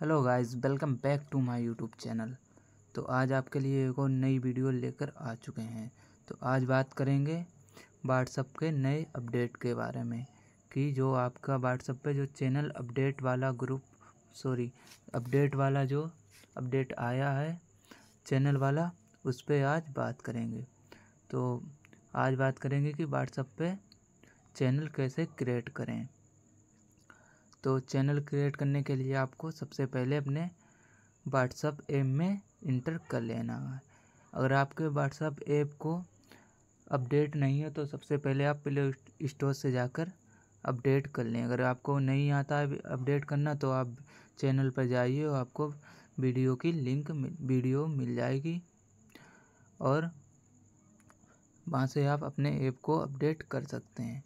hello guys welcome back to my YouTube channel तो आज आपके लिए एक और नई वीडियो लेकर आ चुके हैं तो आज बात करेंगे व्हाट्सअप के नए अपडेट के बारे में कि जो आपका व्हाट्सअप पे जो चैनल अपडेट वाला ग्रुप सॉरी अपडेट वाला जो अपडेट आया है चैनल वाला उस पर आज बात करेंगे तो आज बात करेंगे कि व्हाट्सअप पर चैनल कैसे क्रिएट करें तो चैनल क्रिएट करने के लिए आपको सबसे पहले अपने व्हाट्सअप ऐप में इंटर कर लेना है अगर आपके व्हाट्सअप ऐप को अपडेट नहीं है तो सबसे पहले आप प्ले स्टोर से जाकर अपडेट कर लें अगर आपको नहीं आता है अपडेट करना तो आप चैनल पर जाइए और आपको वीडियो की लिंक वीडियो मिल जाएगी और वहाँ से आप अपने ऐप को अपडेट कर सकते हैं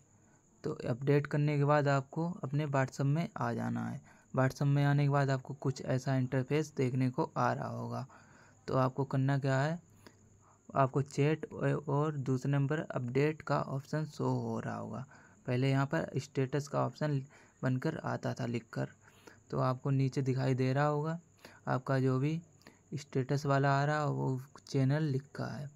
तो अपडेट करने के बाद आपको अपने व्हाट्सअप में आ जाना है व्हाट्सअप में आने के बाद आपको कुछ ऐसा इंटरफेस देखने को आ रहा होगा तो आपको करना क्या है आपको चैट और दूसरे नंबर अपडेट का ऑप्शन शो हो रहा होगा पहले यहाँ पर स्टेटस का ऑप्शन बनकर आता था लिखकर तो आपको नीचे दिखाई दे रहा होगा आपका जो भी स्टेटस वाला आ रहा वो चैनल लिखा है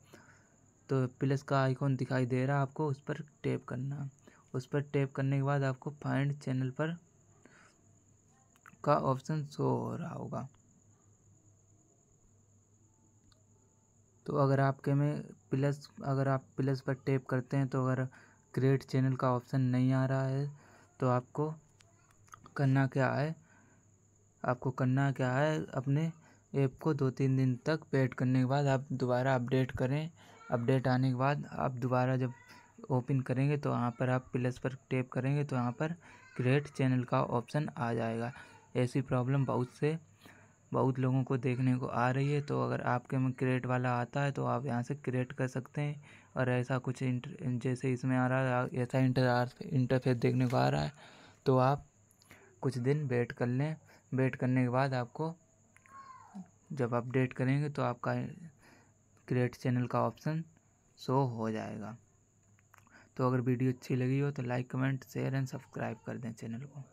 तो प्लस का आइकॉन दिखाई दे रहा आपको उस पर टैप करना उस पर टैप करने के बाद आपको फाइंड चैनल पर का ऑप्शन शो हो रहा होगा तो अगर आपके में प्लस अगर आप प्लस पर टैप करते हैं तो अगर क्रिएट चैनल का ऑप्शन नहीं आ रहा है तो आपको करना क्या है आपको करना क्या है अपने ऐप को दो तीन दिन तक पेड करने के बाद आप दोबारा अपडेट करें अपडेट आने के बाद आप दोबारा जब ओपन करेंगे तो यहाँ पर आप प्लस पर टैप करेंगे तो यहाँ पर क्रिएट चैनल का ऑप्शन आ जाएगा ऐसी प्रॉब्लम बहुत से बहुत लोगों को देखने को आ रही है तो अगर आपके में क्रिएट वाला आता है तो आप यहाँ से क्रिएट कर सकते हैं और ऐसा कुछ इंटर जैसे इसमें आ रहा है ऐसा इंटर इंटरफेस देखने को आ रहा है तो आप कुछ दिन वेट कर लें वेट करने के बाद आपको जब अपडेट करेंगे तो आपका क्रिएट चैनल का ऑप्शन शो हो जाएगा तो अगर वीडियो अच्छी लगी हो तो like comment share and subscribe कर दें चैनल को